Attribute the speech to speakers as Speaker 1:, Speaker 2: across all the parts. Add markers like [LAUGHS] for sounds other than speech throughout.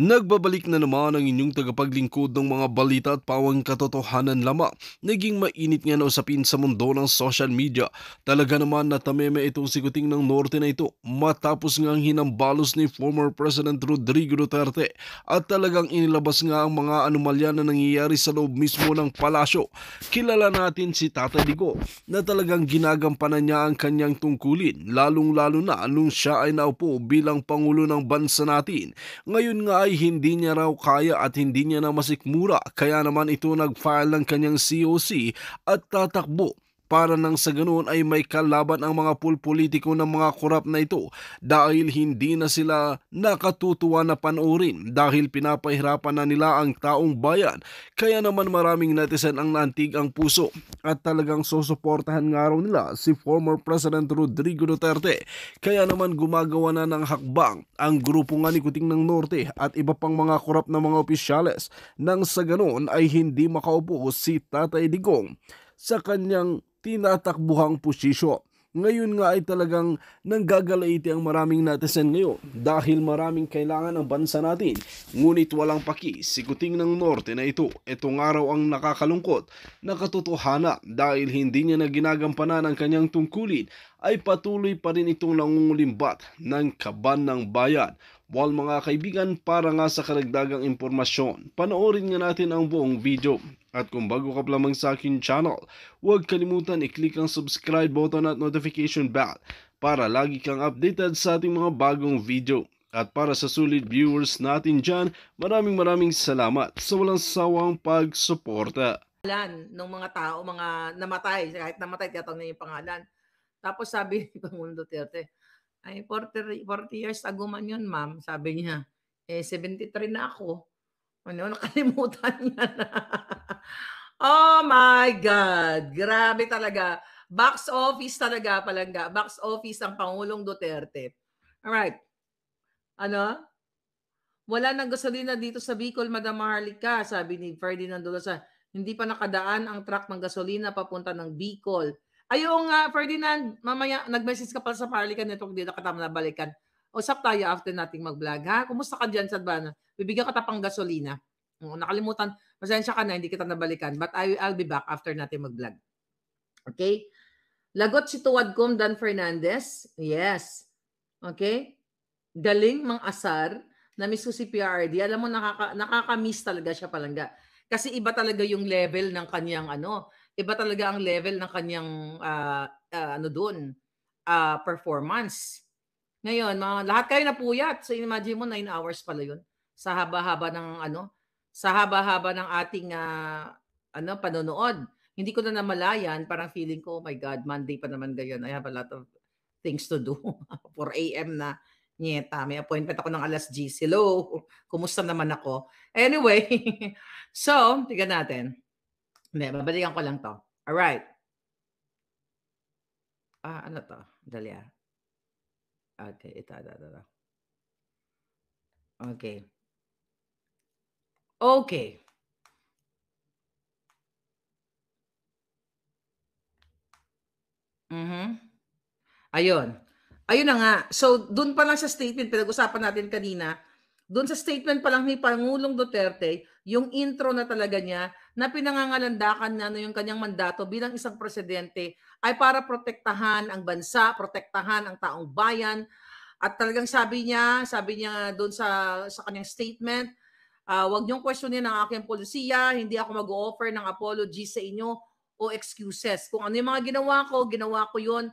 Speaker 1: Nagbabalik na naman ang inyong tagapaglingkod ng mga balita at pawang katotohanan lamang. Naging mainit nga na usapin sa mundo ng social media. Talaga naman natameme itong siguting ng norte na ito matapos nga ang hinambalos ni former President Rodrigo Duterte at talagang inilabas nga ang mga anomalya na nangyayari sa loob mismo ng palasyo. Kilala natin si Tata Digo na talagang ginagampanan niya ang kanyang tungkulin lalong-lalo na nung siya ay naupo bilang Pangulo ng bansa natin. Ngayon nga ay ay hindi niya raw kaya at hindi niya na masikmura kaya naman ito nag-file ng kanyang COC at tatakbo para nang sa ganoon ay may kalaban ang mga pulpolitiko ng mga korap na ito dahil hindi na sila nakatutuwa na panoorin dahil pinapahirapan na nila ang taong bayan. Kaya naman maraming netizen ang nantig ang puso at talagang susuportahan nga raw nila si former President Rodrigo Duterte. Kaya naman gumagawa na ng hakbang ang grupo nga ni Kuting ng Norte at iba pang mga korap na mga opisyales nang sa ganoon ay hindi makaupo si Tatay Digong sa kanyang tinatakbuhang posisyon. Ngayon nga ay talagang nanggagalaiti ang maraming netizen ngayon dahil maraming kailangan ang bansa natin. Ngunit walang paki, sikuting ng norte na ito. Itong araw ang nakakalungkot, na katotohana dahil hindi niya na ginagampanan ang kanyang tungkulin ay patuloy pa rin itong nangungulimbat ng kaban ng bayan Wal mga kaibigan, para nga sa karagdagang impormasyon, panoorin nga natin ang buong video. At kung bago ka pa lamang sa akin channel, huwag kalimutan i-click ang subscribe button at notification bell para lagi kang updated sa ating mga bagong video. At para sa sulit viewers natin dyan, maraming maraming salamat sa walang sawang pagsuporta.
Speaker 2: Alan, ng mga tao, mga namatay, kahit namatay, tiyatawag na yung pangalan. Tapos sabi [LAUGHS] ni Pangulong Duterte, ay, 40, 40 years ago man yun, ma'am, sabi niya. Eh, 73 na ako. Ano, nakalimutan [LAUGHS] niya na. oh my God! Grabe talaga. Box office talaga palangga. Box office ang Pangulong Duterte. Alright. Ano? Wala nang gasolina dito sa Bicol, Madam Maharlika, sabi ni Ferdinand Dolosa. Hindi pa nakadaan ang truck ng gasolina papunta ng Bicol. Ayong uh, Ferdinand, mamaya nag-message ka pala sa Parlican Network dito katama na balikan. Usap tayo after nating mag-vlog ha. Kumusta ka dyan sa Advana? Bibigyan ka tapang gasolina. Oo, nakalimutan. Pasensya ka na, hindi kita nabalikan. But I, I'll be back after nating mag-vlog. Okay? Lagot si Tuwad Kum Dan Fernandez. Yes. Okay? Galing mang asar. Na-miss ko si PRD. Alam mo, nakaka, nakaka-miss talaga siya palangga. Kasi iba talaga yung level ng kaniyang ano, iba talaga ang level ng kanyang uh, uh, ano doon, uh, ah, performance. Ngayon, mga, lahat kayo na napuyat. So imagine mo 9 hours pala 'yon sa haba-haba ng ano, sa haba-haba ng ating uh, ano panonood. Hindi ko na namalayan, parang feeling ko, oh my God, Monday pa naman gayon. I have a lot of things to do. 4 [LAUGHS] a.m. na. Nyeta, may appointment ako ng alas 10. Hello, kumusta naman ako? Anyway, [LAUGHS] so, tiga natin. Hindi, babalikan ko lang to. All right. Ah, ano to? Dali ah. Okay, ito, ito, ito, ito. Okay. Okay. Mm-hmm. Ayun. Ayun na nga. So, doon pa lang sa statement, pinag-usapan natin kanina, doon sa statement pa lang ni Pangulong Duterte, yung intro na talaga niya, na pinangangalandakan na ano yung kanyang mandato bilang isang presidente ay para protektahan ang bansa, protektahan ang taong bayan. At talagang sabi niya, sabi niya doon sa, sa kanyang statement, uh, ah, wag niyong questionin ang aking polisiya, hindi ako mag-offer ng apology sa inyo o excuses. Kung ano yung mga ginawa ko, ginawa ko yun.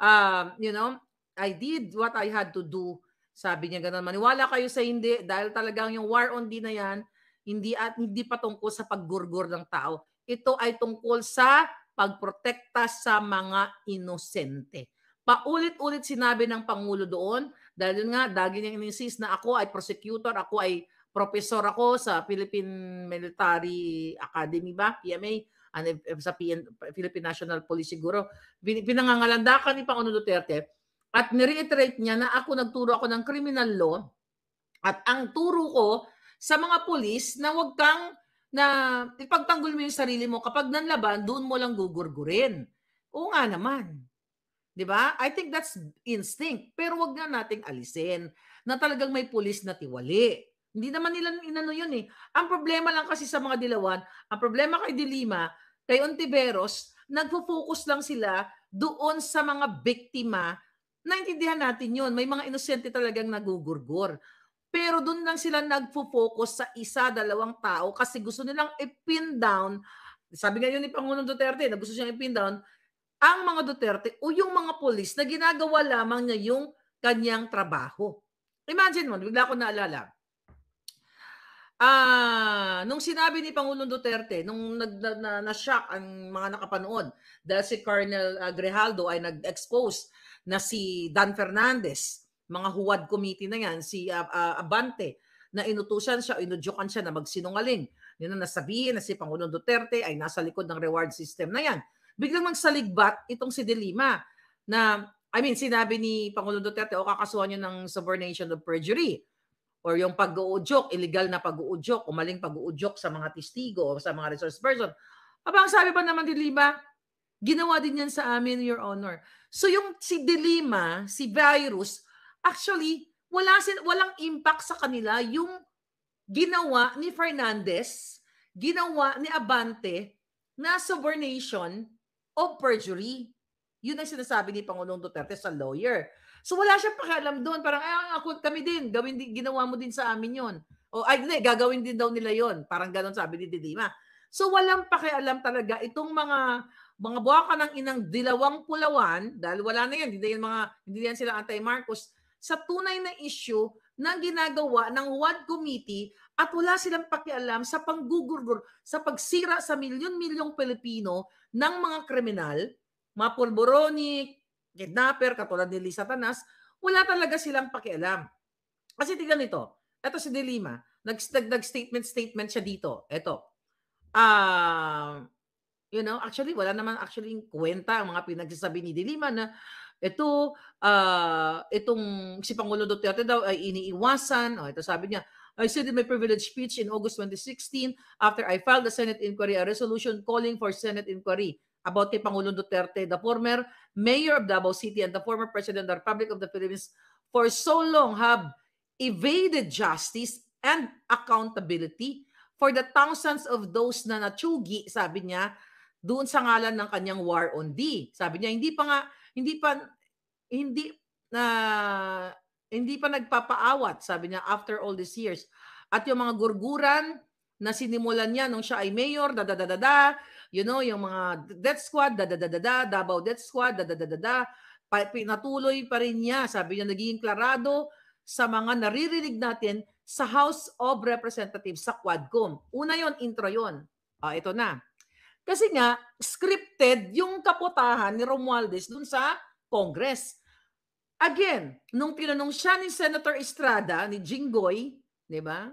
Speaker 2: Uh, you know, I did what I had to do. Sabi niya ganun. Maniwala kayo sa hindi dahil talagang yung war on D na yan, hindi, at, hindi pa tungkol sa paggurgur ng tao. Ito ay tungkol sa pagprotekta sa mga inosente. Paulit-ulit sinabi ng Pangulo doon, dahil yun nga, dagi niyang insist na ako ay prosecutor, ako ay professor ako sa Philippine Military Academy ba, PMA, and, sa PN, Philippine National Police siguro. Pinangangalandakan ni Pangulo Duterte at nireiterate niya na ako nagturo ako ng criminal law at ang turo ko sa mga pulis na wag kang na ipagtanggol mo yung sarili mo kapag nanlaban, doon mo lang gugurgurin. Oo nga naman. 'Di ba? I think that's instinct. Pero wag na nating alisin na talagang may pulis na tiwali. Hindi naman nila inano yun eh. Ang problema lang kasi sa mga dilawan, ang problema kay Dilima, kay Ontiveros, nagfo-focus lang sila doon sa mga biktima naintindihan natin yun. May mga inosente talagang nagugurgor. Pero doon lang sila nagfo-focus sa isa, dalawang tao kasi gusto nilang i-pin down. Sabi nga yun ni Pangulong Duterte na gusto siyang i-pin down ang mga Duterte o yung mga polis na ginagawa lamang niya yung kanyang trabaho. Imagine mo, bigla ko naalala. Ah, nung sinabi ni Pangulong Duterte, nung nag na, shock ang mga nakapanood dahil si Colonel uh, Grijaldo ay nag-expose na si Dan Fernandez mga huwad committee na yan, si uh, uh, Abante, na inutusan siya o inudyokan siya na magsinungaling. Yun ang nasabihin na si Pangulong Duterte ay nasa likod ng reward system na yan. Biglang nagsaligbat itong si De Lima na, I mean, sinabi ni Pangulong Duterte, o kakasuhan niyo ng subornation of perjury or yung pag-uudyok, illegal na pag-uudyok o maling pag-uudyok sa mga testigo o sa mga resource person. Aba, ang sabi ba naman Lima, ginawa din yan sa amin, Your Honor. So yung si Delima, si Virus, actually, wala sin walang impact sa kanila yung ginawa ni Fernandez, ginawa ni Abante na subornation of perjury. Yun ang sinasabi ni Pangulong Duterte sa lawyer. So wala siyang pakialam doon. Parang, ay, ako kami din. Gawin, ginawa mo din sa amin yon. O, ay, hindi, gagawin din daw nila yon. Parang ganon sabi ni Dilima. So walang pakialam talaga itong mga mga buwaka ng inang dilawang pulawan, dahil wala na yan, hindi na yan, mga, hindi na yan sila anti-Marcos, sa tunay na issue na ginagawa ng WAD committee at wala silang pakialam sa panggugurgur, sa pagsira sa milyon-milyong Pilipino ng mga kriminal, mga pulboronic, kidnapper, katulad ni Lisa Tanas, wala talaga silang pakialam. Kasi tingnan ito, ito si Dilima, nag-statement-statement siya dito. Ito. Uh, ah, you know, actually, wala naman actually kwenta ang mga pinagsasabi ni Dilima na ito, uh, itong si Pangulo Duterte daw ay iniiwasan. Oh, ito sabi niya, I said in my privilege speech in August 2016 after I filed the Senate inquiry, a resolution calling for Senate inquiry about kay Pangulong Duterte, the former mayor of Davao City and the former president of the Republic of the Philippines for so long have evaded justice and accountability for the thousands of those na natsugi, sabi niya, doon sa ngalan ng kanyang war on D. Sabi niya, hindi pa nga, hindi pa hindi na uh, hindi pa nagpapaawat, sabi niya, after all these years. At yung mga gurguran na sinimulan niya nung siya ay mayor, da da da da you know, yung mga death squad, da da da da Davao death squad, da da da da pinatuloy pa rin niya, sabi niya, naging klarado sa mga naririnig natin sa House of Representatives sa Quadcom. Una yon intro yon. Ah, ito na. Kasi nga, scripted yung kaputahan ni Romualdez dun sa Congress. Again, nung tinanong siya ni Senator Estrada, ni Jinggoy, di ba?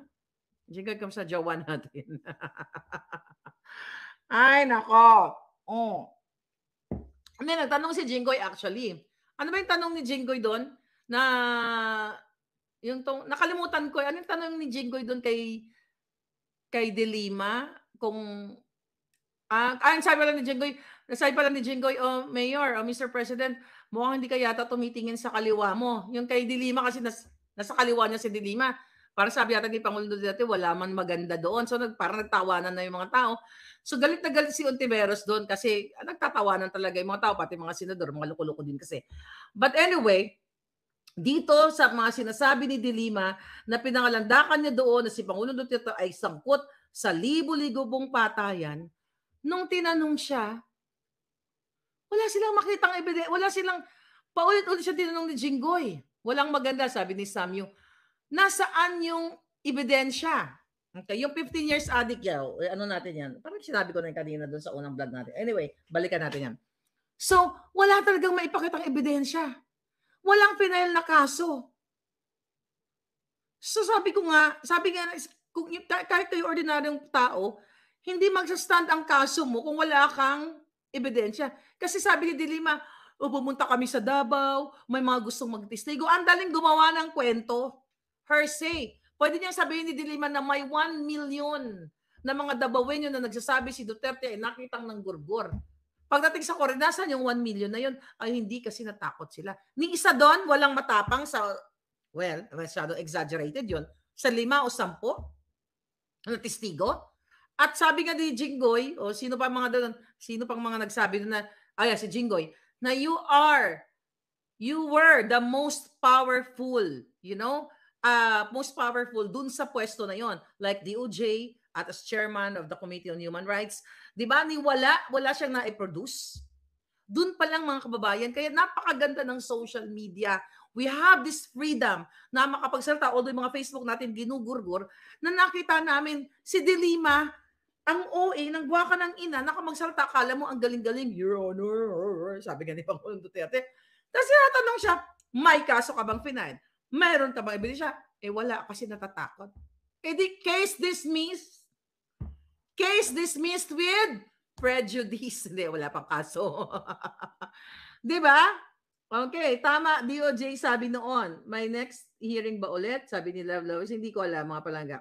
Speaker 2: Jinggoy, kamusta jawa natin? [LAUGHS] Ay, nako. Oh. And nagtanong si Jinggoy actually. Ano ba yung tanong ni Jinggoy doon? Na, yung tong, nakalimutan ko, ano yung tanong ni Jinggoy doon kay, kay Delima? Kung, ah, ah sabi pala ni Jinggoy, sabi pala ni Jinggoy, oh, Mayor, oh, Mr. President, mukhang hindi ka yata tumitingin sa kaliwa mo. Yung kay Dilima kasi nas, nasa kaliwa niya si Dilima. Parang sabi yata ni Pangulo Duterte, wala man maganda doon. So nag, parang nagtawanan na yung mga tao. So galit na galit si Ontiveros doon kasi ah, nagtatawanan talaga yung mga tao, pati mga senador, mga loko-loko din kasi. But anyway, dito sa mga sinasabi ni Dilima na pinangalandakan niya doon na si Pangulo Duterte ay sangkot sa libo-libo patayan, nung tinanong siya, wala silang makitang ebidensya. Wala silang, paulit-ulit siya tinanong ni Jinggoy. Walang maganda, sabi ni Samyo. Nasaan yung ebidensya? Okay, yung 15 years addict yaw, oh, eh, ano natin yan? Parang sinabi ko na yung kanina doon sa unang vlog natin. Anyway, balikan natin yan. So, wala talagang maipakitang ebidensya. Walang final na kaso. So sabi ko nga, sabi nga, kung, kahit kayo ordinaryong tao, hindi magsastand ang kaso mo kung wala kang ebidensya. Kasi sabi ni Dilima, o oh, pumunta kami sa Davao, may mga gustong magtistigo. Ang daling gumawa ng kwento. Her say. Pwede niyang sabihin ni Dilima na may 1 million na mga Dabawenyo na nagsasabi si Duterte ay nakitang ng gurgur. Pagdating sa korenasan, yung 1 million na yun, ay hindi kasi natakot sila. Ni isa doon, walang matapang sa, well, masyado exaggerated yun, sa lima o sampo na testigo. At sabi nga ni Jinggoy, o sino pa mga doon, sino pang mga nagsabi doon na, ay, ah, si Jinggoy, na you are, you were the most powerful, you know, uh, most powerful dun sa pwesto na yon like DOJ at as chairman of the Committee on Human Rights, di ba, ni wala, wala siyang na-produce. Dun pa lang mga kababayan, kaya napakaganda ng social media. We have this freedom na makapagsalita, although yung mga Facebook natin ginugurgur, na nakita namin si Dilima ang OA, nagwa ka ng ina, nakamagsalta, kala mo ang galing-galing, Your Honor, sabi ganyan Pangulong Duterte. Tapos tinatanong siya, may kaso ka bang final? Meron ka bang ibigay siya? Eh wala, kasi natatakot. Eh di, case dismissed. Case dismissed with prejudice. [LAUGHS] Hindi, wala pang kaso. [LAUGHS] di ba? Okay, tama. DOJ sabi noon, my next hearing ba ulit? Sabi ni Love Lovers, hindi ko alam mga palangga.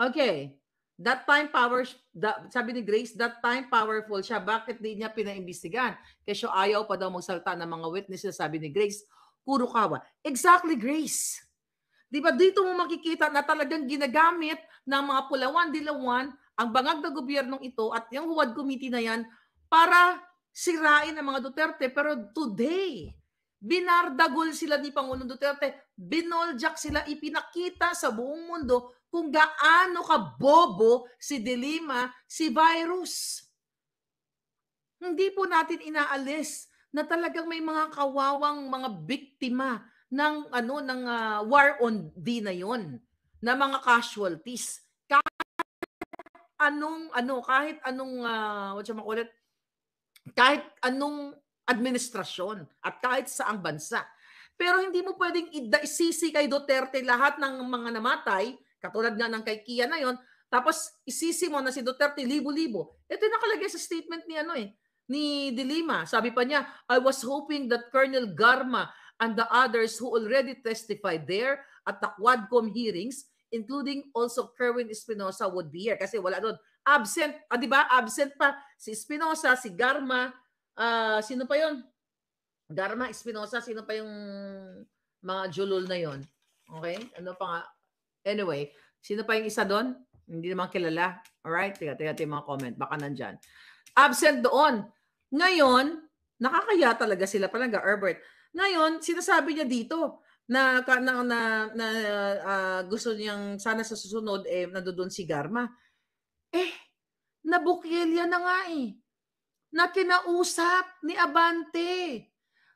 Speaker 2: Okay. That time power, da, sabi ni Grace, that time powerful siya. Bakit di niya pinaimbestigan? Kasi ayaw pa daw magsalta ng mga witnesses, sabi ni Grace. Kurokawa. Exactly, Grace. Di ba dito mo makikita na talagang ginagamit ng mga pulawan, dilawan, ang bangag na gobyernong ito at yung Huwad Committee na yan para sirain ang mga Duterte. Pero today, binardagol sila ni Pangulong Duterte, binoljak sila, ipinakita sa buong mundo kung gaano ka bobo si Dilima, si virus. Hindi po natin inaalis na talagang may mga kawawang mga biktima ng ano ng uh, war on D na yon na mga casualties. Kahit anong ano kahit anong uh, what you it kahit anong administrasyon at kahit saang bansa. Pero hindi mo pwedeng isisi kay Duterte lahat ng mga namatay Katulad nga ng kay Kia na yon, tapos isisi mo na si Duterte libo-libo. Ito yung nakalagay sa statement ni ano eh, ni Dilima. Sabi pa niya, I was hoping that Colonel Garma and the others who already testified there at the Quadcom hearings, including also Kerwin Espinosa would be here. Kasi wala doon. Absent, ah, di ba? Absent pa si Espinosa, si Garma, uh, sino pa yon? Garma, Espinosa, sino pa yung mga julol na yon? Okay? Ano pa nga? Anyway, sino pa yung isa doon? Hindi naman kilala. Alright? Tiga, tiga, tiga mga comment. Baka nandyan. Absent doon. Ngayon, nakakaya talaga sila palaga, Herbert. Ngayon, sinasabi niya dito na, na, na, na uh, gusto niyang sana sa susunod, eh, nandoon si Garma. Eh, nabukilya na nga eh. Na kinausap ni Abante.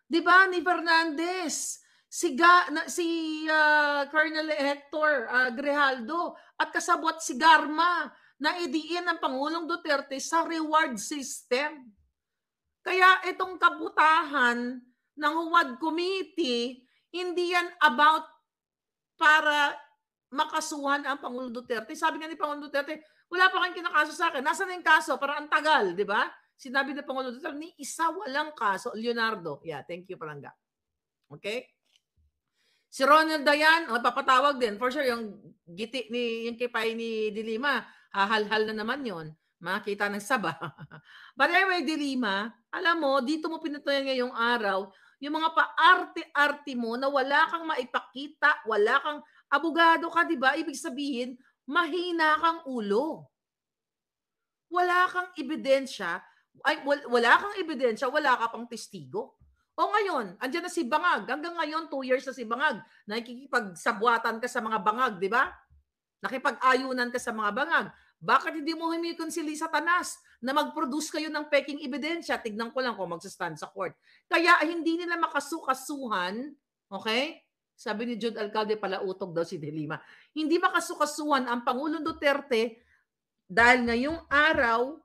Speaker 2: Di ba? Ni Fernandez si Ga, na, si uh, Colonel Hector uh, Grijaldo at kasabot si Garma na idiin ng Pangulong Duterte sa reward system. Kaya itong kabutahan ng Huwad Committee, hindi yan about para makasuhan ang Pangulong Duterte. Sabi nga ni Pangulong Duterte, wala pa kang kinakaso sa akin. Nasaan na yung kaso? Para ang tagal, di ba? Sinabi ni Pangulong Duterte, ni isa walang kaso. Leonardo. Yeah, thank you, Palangga. Okay? Si Ronald Dayan, mapapatawag din. For sure, yung giti ni yung kipay ni Dilima, hahalhal na naman yon Makita ng saba. [LAUGHS] But anyway, Dilima, alam mo, dito mo pinatunayan ngayong araw, yung mga paarte-arte mo na wala kang maipakita, wala kang abogado ka, di ba? Ibig sabihin, mahina kang ulo. Wala kang ebidensya, ay, wala kang ebidensya, wala ka pang testigo. O ngayon, andyan na si Bangag. Hanggang ngayon, two years na si Bangag. Nakikipagsabwatan ka sa mga Bangag, di ba? Nakipag-ayunan ka sa mga Bangag. Bakit hindi mo humikonsili sa tanas na mag-produce kayo ng peking ebidensya? Tignan ko lang kung magsastand sa court. Kaya hindi nila makasukasuhan, okay? Sabi ni Jude Alcalde, palautog daw si Delima. Hindi makasukasuhan ang Pangulong Duterte dahil ngayong araw,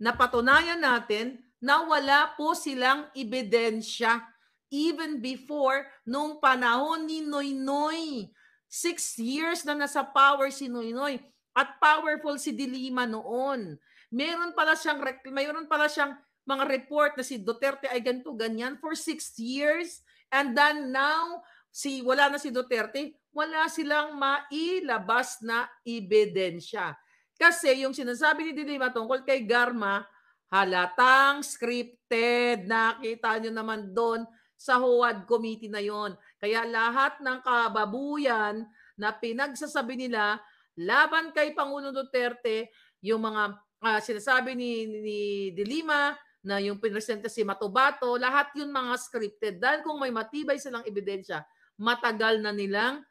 Speaker 2: napatunayan natin na wala po silang ebidensya even before nung panahon ni Noynoy. Six years na nasa power si Noynoy at powerful si Dilima noon. Meron pala siyang mayroon pala siyang mga report na si Duterte ay ganito ganyan for six years and then now si wala na si Duterte, wala silang mailabas na ebidensya. Kasi yung sinasabi ni Dilima tungkol kay Garma, halatang scripted. Nakita nyo naman doon sa Huwad Committee na yon. Kaya lahat ng kababuyan na pinagsasabi nila laban kay Pangulo Duterte, yung mga uh, sinasabi ni, ni Dilima na yung pinresenta si Matubato, lahat yun mga scripted. Dahil kung may matibay silang ebidensya, matagal na nilang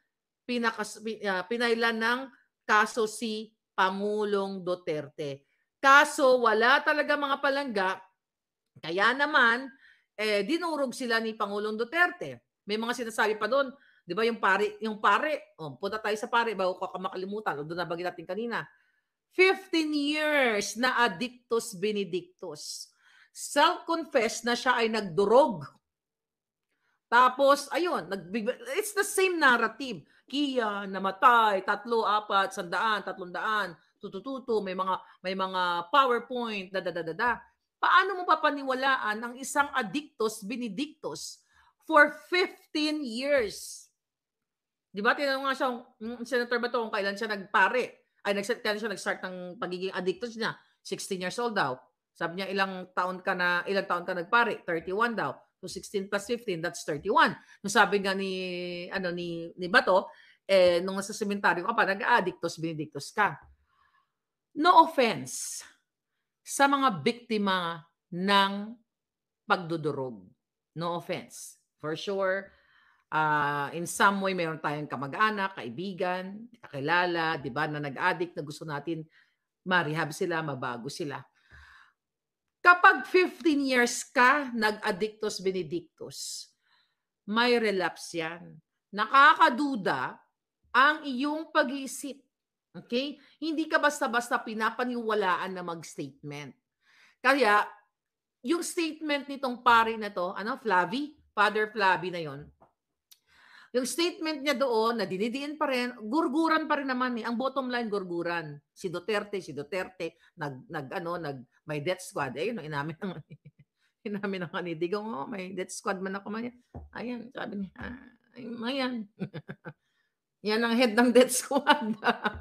Speaker 2: pinakas, uh, pinailan ng kaso si Pangulong Duterte. Kaso wala talaga mga palangga. Kaya naman, eh, dinurog sila ni Pangulong Duterte. May mga sinasabi pa doon, di ba yung pare, yung pare, oh, punta tayo sa pare, bago ko makalimutan, Doon na nabagin natin kanina. 15 years na addictus benedictus. Self-confess na siya ay nagdurog. Tapos, ayun, nagbig- it's the same narrative. Kia, namatay, tatlo, apat, sandaan, tatlong daan tutututo, may mga may mga PowerPoint, da da da da. Paano mo papaniwalaan ang isang addictus benedictus for 15 years? 'Di ba tinanong nga siya, mm, Senator Bato kung kailan siya nagpare. Ay nag kailan siya nag-start ng pagiging addictus niya? 16 years old daw. Sabi niya ilang taon ka na ilang taon ka nagpare? 31 daw. So 16 plus 15, that's 31. Nung sabi nga ni ano ni ni Bato, eh nung nasa sementaryo ka pa, nag-addictus benedictus ka. No offense sa mga biktima ng pagdudurog. No offense. For sure, uh, in some way, meron tayong kamag-anak, kaibigan, kakilala, di ba, na nag-addict na gusto natin ma-rehab sila, mabago sila. Kapag 15 years ka, nag addictos benedictus, may relapse yan. Nakakaduda ang iyong pag-iisip. Okay? Hindi ka basta-basta pinapaniwalaan na mag-statement. Kaya, yung statement nitong pare na to, ano, Flavi, Father Flavi na yon. Yung statement niya doon na dinidiin pa rin, gurguran pa rin naman eh. Ang bottom line, gurguran. Si Duterte, si Duterte, nag, nag ano, nag, may death squad. Ayun, eh, inamin ng [LAUGHS] inamin ng kanidig. Oh, may death squad man ako man. Ayan, sabi niya, ah, ayan. [LAUGHS] Yan ang head ng death squad.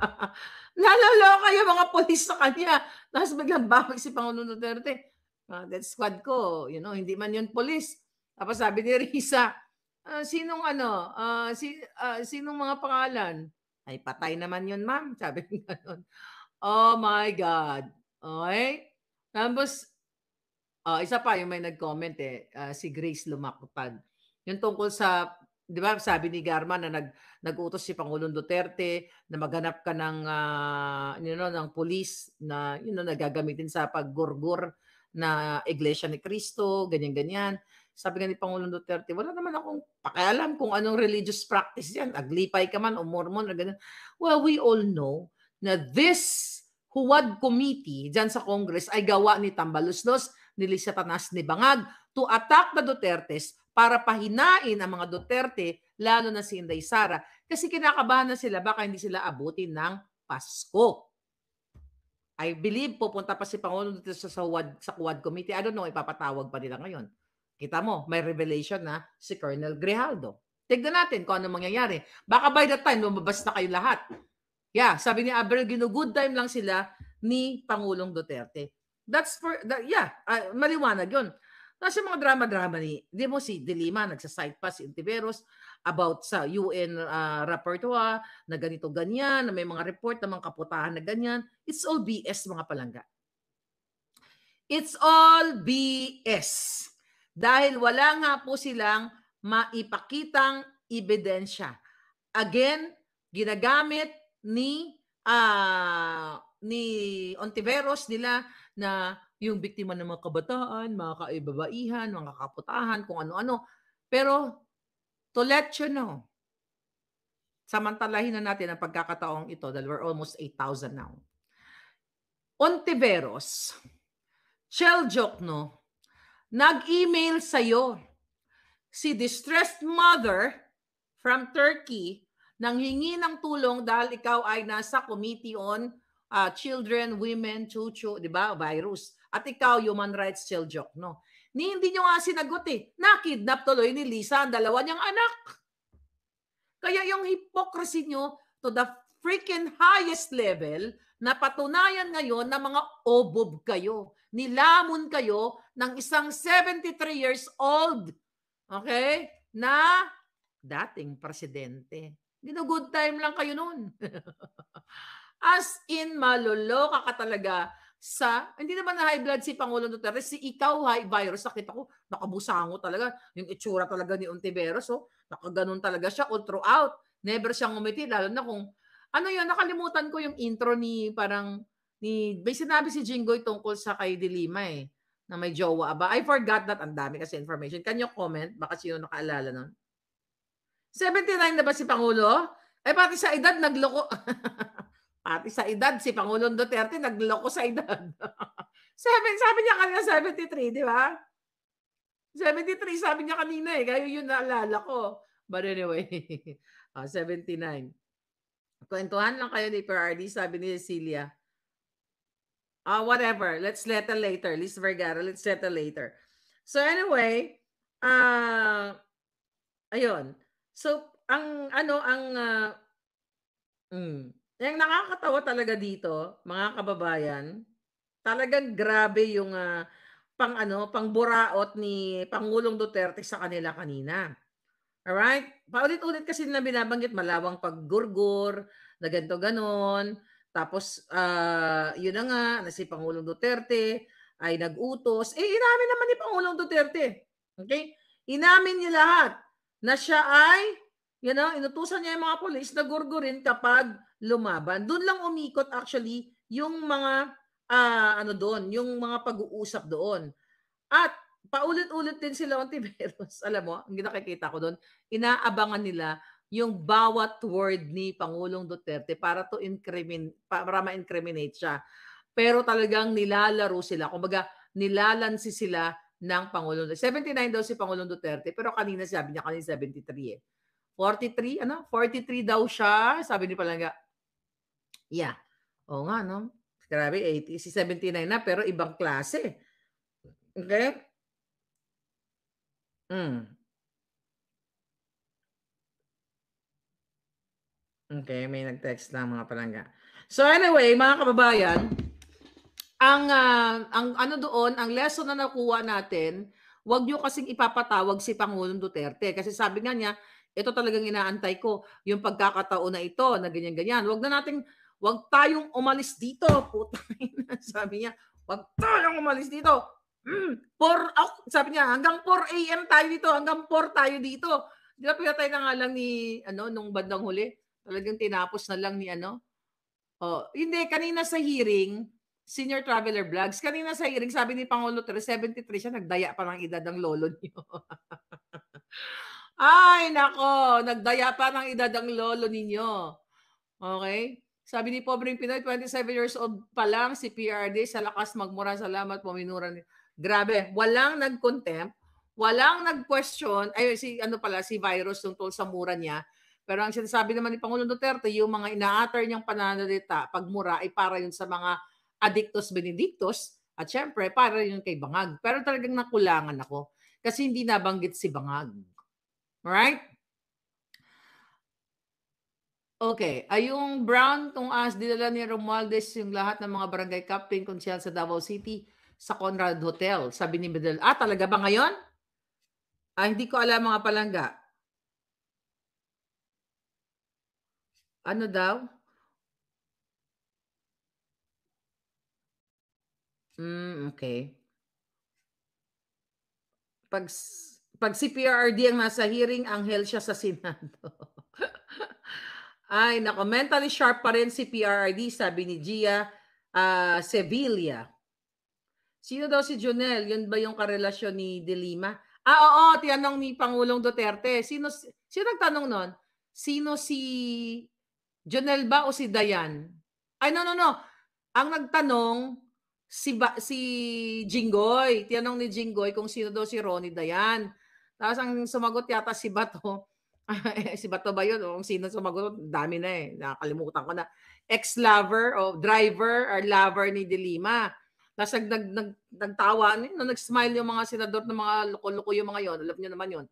Speaker 2: [LAUGHS] Naloloka yung mga polis sa kanya. Tapos biglang babag si Pangulo Duterte. Uh, death squad ko, you know, hindi man yun polis. Tapos sabi ni Risa, uh, sinong ano, uh, si, uh, sinong mga pangalan? Ay, patay naman yun, ma'am. [LAUGHS] Sabi niya ganun. Oh my God. Okay? Tapos, uh, isa pa yung may nag-comment eh, uh, si Grace Lumakupad. Yung tungkol sa 'di ba sabi ni Garma na nag nag si Pangulong Duterte na maghanap ka ng uh, you know ng pulis na you know nagagamitin sa paggurgur na Iglesia ni Cristo, ganyan-ganyan. Sabi nga ni Pangulong Duterte, wala naman akong pakialam kung anong religious practice yan. Aglipay ka man o Mormon o ganyan. Well, we all know na this Huwad Committee diyan sa Congress ay gawa ni Tambaluslos, ni Lisa Tanas, ni Bangag to attack the Dutertes para pahinain ang mga Duterte, lalo na si Inday Sara. Kasi kinakabahan na sila, baka hindi sila abutin ng Pasko. I believe pupunta pa si Pangulo dito sa, sa, Quad, sa Quad Committee. I don't know, ipapatawag pa nila ngayon. Kita mo, may revelation na si Colonel Grijaldo. Tignan natin kung ano mangyayari. Baka by that time, lumabas na kayo lahat. Yeah, sabi ni Abel, ginugood time lang sila ni Pangulong Duterte. That's for, that, yeah, uh, maliwanag yun. Nasa mga drama-drama ni, di mo si Dilima, nagsaside pa si Intiveros about sa UN uh, ah, repertoire na ganito ganyan, na may mga report na mga kaputahan na ganyan. It's all BS mga palangga. It's all BS. Dahil wala nga po silang maipakitang ebidensya. Again, ginagamit ni uh, ni Ontiveros nila na yung biktima ng mga kabataan, mga kaibabaihan, mga kaputahan, kung ano-ano. Pero to let you know, samantalahin na natin ang pagkakataong ito dahil we're almost 8,000 now. Ontiveros, Chel Jokno, nag-email sa'yo si distressed mother from Turkey nang hingi ng tulong dahil ikaw ay nasa Committee on uh, Children, Women, Chuchu, di ba, virus. At ikaw, human rights shell joke, no? Ni, hindi niyo nga sinagot eh. Nakidnap tuloy ni Lisa ang dalawa niyang anak. Kaya yung hypocrisy nyo to the freaking highest level na patunayan ngayon na mga obob kayo. Nilamon kayo ng isang 73 years old, okay, na dating presidente. good time lang kayo noon. [LAUGHS] As in, maloloka ka talaga sa, hindi naman na high blood si Pangulong Duterte, si ikaw high virus, nakita ko, nakabusango talaga, yung itsura talaga ni Ontiveros, so, oh. nakaganon talaga siya all throughout. Never siyang umiti, lalo na kung, ano yun, nakalimutan ko yung intro ni parang, ni, may sinabi si Jingoy tungkol sa kay Dilima eh, na may jowa ba? I forgot that, ang dami kasi information. Can you comment? Baka sino nakaalala nun? 79 na ba si Pangulo? Eh pati sa edad nagloko. [LAUGHS] Pati sa edad, si Pangulong Duterte nagloko sa edad. [LAUGHS] Seven, sabi niya kanina 73, di ba? 73 sabi niya kanina eh. Kayo yun naalala ko. But anyway, oh, [LAUGHS] ah, 79. Kwentuhan lang kayo ni Perardi, sabi ni Cecilia. Uh, whatever. Let's settle later. Liz Vergara, let's settle later. So anyway, uh, ayun. So, ang ano, ang uh, mm, ang nakakatawa talaga dito, mga kababayan, talagang grabe yung uh, pang ano, pang buraot ni Pangulong Duterte sa kanila kanina. All right? Paulit-ulit kasi na binabanggit malawang paggurgur, na ganito ganon. Tapos, uh, yun na nga, na si Pangulong Duterte ay nag-utos. Eh, inamin naman ni Pangulong Duterte. Okay? Inamin niya lahat na siya ay, you know, inutusan niya yung mga polis na gurgurin kapag lumaban. Doon lang umikot actually yung mga uh, ano doon, yung mga pag-uusap doon. At paulit-ulit din sila Ontiveros. [LAUGHS] Alam mo, ang nakikita ko doon, inaabangan nila yung bawat word ni Pangulong Duterte para to incrimin para ma-incriminate siya. Pero talagang nilalaro sila. Kumbaga, nilalansi sila ng Pangulong Duterte. 79 daw si Pangulong Duterte, pero kanina sabi niya kanina 73 eh. 43, ano? 43 daw siya. Sabi ni Palanga, Yeah. Oo nga, no? Grabe, 80, si 79 na, pero ibang klase. Okay? Mm. Okay, may nag-text lang mga palangga. So anyway, mga kababayan, ang uh, ang ano doon, ang lesson na nakuha natin, wag niyo kasing ipapatawag si Pangulong Duterte kasi sabi nga niya, ito talagang inaantay ko, yung pagkakataon na ito, na ganyan-ganyan. Wag na nating Huwag tayong umalis dito. Putang [LAUGHS] Sabi niya, huwag tayong umalis dito. Mm, 4, oh, sabi niya, hanggang 4 a.m. tayo dito, hanggang 4 tayo dito. Di ba pinatay na nga lang ni, ano, nung bandang huli? Talagang tinapos na lang ni, ano? Oh, hindi, kanina sa hearing, Senior Traveler Vlogs, kanina sa hearing, sabi ni Pangulo Tere, 73 siya, nagdaya pa ng edad ng lolo niyo. [LAUGHS] Ay, nako, nagdaya pa ng edad ng lolo ninyo. Okay? Sabi ni Pobreng Pinoy, 27 years old pa lang si PRD, sa lakas magmura, salamat, ni... Grabe, walang nag-contempt, walang nag-question, ay si, ano pala, si virus tungkol sa mura niya. Pero ang sinasabi naman ni Pangulong Duterte, yung mga inaater niyang pananalita, pagmura ay para yun sa mga adictos benedictos at syempre para yun kay Bangag. Pero talagang nakulangan ako kasi hindi nabanggit si Bangag. Alright? Okay. Ay yung Brown, kung as dinala ni Romualdez yung lahat ng mga barangay captain konsyal sa Davao City sa Conrad Hotel. Sabi ni Medel, ah talaga ba ngayon? Ah, hindi ko alam mga palangga. Ano daw? Mm, okay. Pag, pag si PRRD ang nasa hearing, anghel siya sa Senado. [LAUGHS] Ay, nako, mentally sharp pa rin si PRRD, sabi ni Gia uh, Sevilla. Sino daw si Jonel? Yun ba yung karelasyon ni De Lima? Ah, oo, tinanong ni Pangulong Duterte. Sino, sino nagtanong nun? Sino si Jonel ba o si Dayan? Ay, no, no, no. Ang nagtanong, si, ba, si Jinggoy. Tinanong ni Jinggoy kung sino daw si Ronnie Dayan. Tapos ang sumagot yata si Bato, [LAUGHS] si Bato ba yun? O sino sumagot? Dami na eh. Nakakalimutan ko na. Ex-lover o driver or lover ni Delima. Tapos nag, nag, nag, nagtawa, no, nag-smile yung mga senador ng mga loko-loko yung mga yon. Alam niyo naman yon.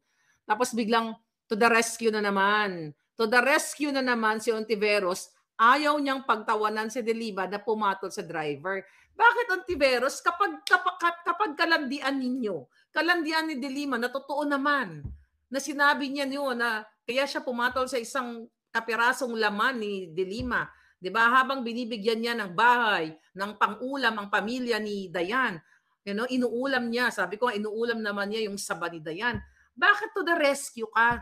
Speaker 2: Tapos biglang to the rescue na naman. To the rescue na naman si Ontiveros. Ayaw niyang pagtawanan si Deliba na pumatol sa driver. Bakit Ontiveros? Kapag, kapag, kapag kalandian ninyo, kalandian ni Delima na totoo naman na sinabi niya yun na kaya siya pumatol sa isang kapirasong laman ni De Lima. 'Di ba? Habang binibigyan niya ng bahay, ng pangulam ang pamilya ni Dayan. You know, inuulam niya. Sabi ko, inuulam naman niya yung saba ni Dayan. Bakit to the rescue ka?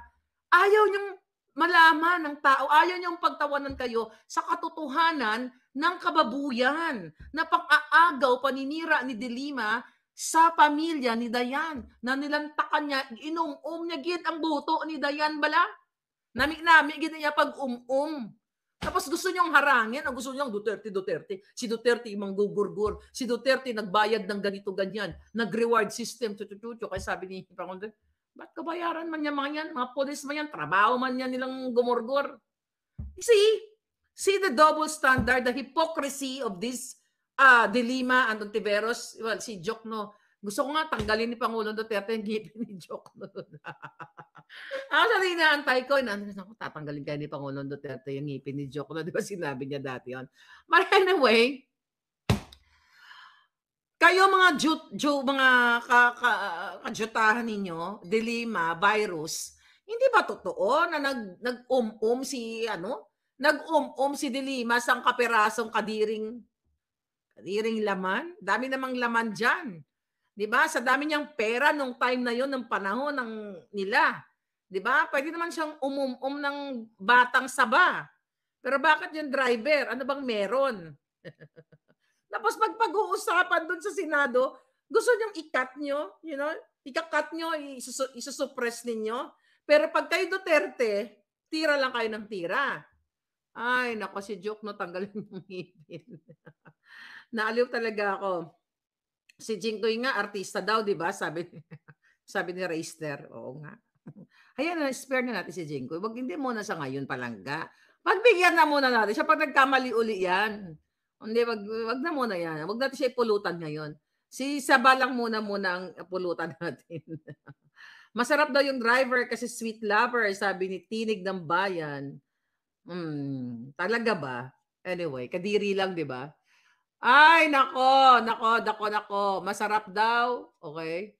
Speaker 2: Ayaw niyong malaman ng tao, ayaw niyong pagtawanan kayo sa katotohanan ng kababuyan na pang-aagaw, paninira ni Dilima sa pamilya ni Dayan na nilantakan niya, inumum niya gid ang buto ni Dayan bala. Nami-nami gid niya pag um-um. Tapos gusto niyong harangin, ang gusto niyong Duterte, Duterte. Si Duterte imang gugurgur. Si Duterte nagbayad ng ganito ganyan. Nag-reward system. Tutututu. Kaya sabi ni Pangundo, ba't kabayaran man niya mga yan? Mga polis man yan? Trabaho man niya nilang gumurgur? See? See the double standard, the hypocrisy of this ah, De Lima and Ontiveros, well, si Jokno, gusto ko nga tanggalin ni Pangulong Duterte yung ngipin ni Jokno. Ako sa inaantay ko, inaantay ko, tatanggalin kaya ni Pangulong Duterte yung ngipin ni Jokno. Di ba sinabi niya dati yon? But anyway, kayo mga ju, ju mga ka, ka, kadyutahan ninyo, dilema, virus, hindi ba totoo na nag nag-um-um si ano? Nag-um-um si Dilima sa kaperasong kadiring Diring laman. Dami namang laman dyan. 'Di ba? Sa dami niyang pera nung time na 'yon ng panahon ng nila. 'Di ba? Pwede naman siyang umum-um ng batang saba. Pero bakit yung driver? Ano bang meron? [LAUGHS] Tapos magpag-uusapan doon sa Senado, gusto niyong ikat nyo, you know, Ika-cut nyo, isusu- isusuppress ninyo. Pero pag kayo Duterte, tira lang kayo ng tira. Ay, nako si Joke, no, tanggalin ng ngipin. [LAUGHS] Naaliw talaga ako. Si Jinkoy nga, artista daw, di ba? Sabi, [LAUGHS] sabi ni Reister. Oo nga. [LAUGHS] Ayan na, spare na natin si Jinkoy. Wag hindi muna sa ngayon pa lang ga. Pagbigyan na muna natin siya pag nagkamali uli yan. Hindi, wag, wag na muna yan. Wag natin siya ipulutan ngayon. Si Sabalang muna muna ang pulutan natin. Masarap daw yung driver kasi sweet lover, sabi ni Tinig ng Bayan. Hmm, talaga ba? Anyway, kadiri lang, di ba? Ay, nako, nako, nako, nako. Masarap daw. Okay?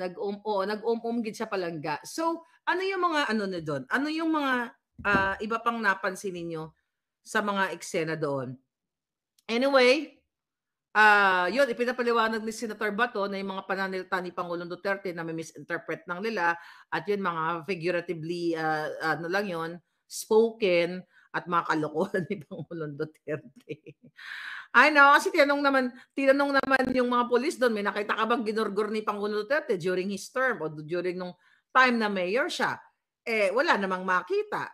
Speaker 2: Nag-um, oh, nag-um-um gid siya palangga. So, ano yung mga ano na doon? Ano yung mga uh, iba pang napansin niyo sa mga eksena doon? Anyway, uh, yun, ipinapaliwanag ni Senator Bato na yung mga pananilta ni Pangulong Duterte na may misinterpret ng nila at yun, mga figuratively, uh, ano lang yun, spoken at mga kalokohan [LAUGHS] ni Pangulong Duterte. Ay no, kasi tinanong naman, tinanong naman yung mga polis doon, may nakita ka bang ginurgur ni Pangulong Duterte during his term o during nung time na mayor siya? Eh, wala namang makita.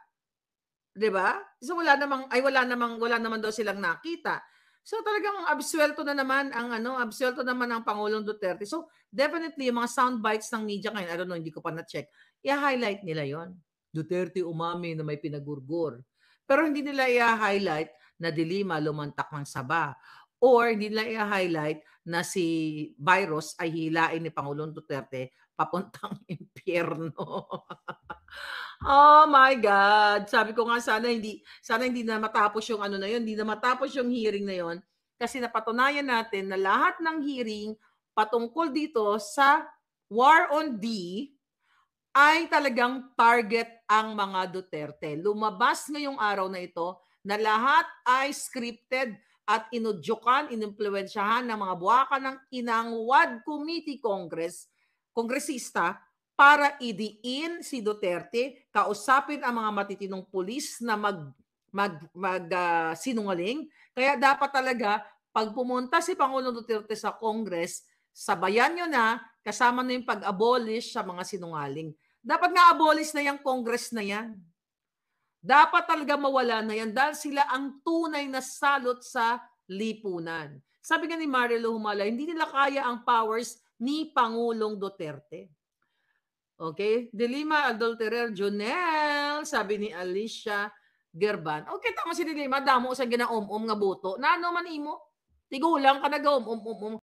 Speaker 2: 'Di ba? So wala namang ay wala namang wala naman daw silang nakita. So talagang absuelto na naman ang ano, absuelto naman ang Pangulong Duterte. So definitely yung mga sound bites ng media ngayon, I don't know, hindi ko pa na-check. I-highlight nila 'yon. Duterte umami na may pinagurgur. Pero hindi nila i-highlight na Dilima lumantak ng Saba or hindi nila i-highlight na si virus ay hilain ni Pangulong Duterte papuntang [LAUGHS] impyerno. oh my God. Sabi ko nga sana hindi sana hindi na matapos yung ano na yun, hindi na matapos yung hearing na yun kasi napatunayan natin na lahat ng hearing patungkol dito sa war on D ay talagang target ang mga Duterte. Lumabas ngayong araw na ito na lahat ay scripted at inudyukan, inimpluensyahan ng mga buwaka ng inang WAD committee congress, kongresista para idiin si Duterte, kausapin ang mga matitinong pulis na mag mag, mag uh, sinungaling. Kaya dapat talaga pag pumunta si Pangulong Duterte sa Congress, sabayan nyo na kasama na yung pag-abolish sa mga sinungaling. Dapat nga abolish na yung Congress na yan. Dapat talaga mawala na yan dahil sila ang tunay na salot sa lipunan. Sabi nga ni Marilo Humala, hindi nila kaya ang powers ni Pangulong Duterte. Okay? Dilima Adulterer Junel, sabi ni Alicia Gerban. Okay, tama si Dilima. Damo sa ginaom-om nga buto. Nano man imo? Tigulang ka nag-om-om-om.